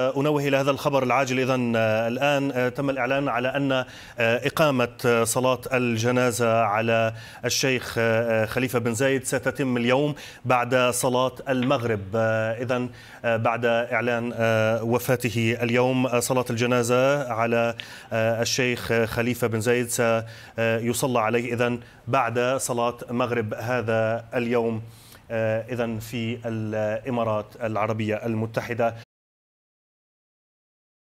آه، أنوه إلى هذا الخبر العاجل إذا آه، الآن آه، تم الإعلان على أن إقامة صلاة الجنازة على الشيخ خليفة بن زايد ستتم اليوم بعد صلاة المغرب إذا بعد إعلان وفاته اليوم صلاة الجنازة على الشيخ خليفة بن زايد سيصلى عليه إذا بعد صلاة مغرب هذا اليوم إذا في الإمارات العربية المتحدة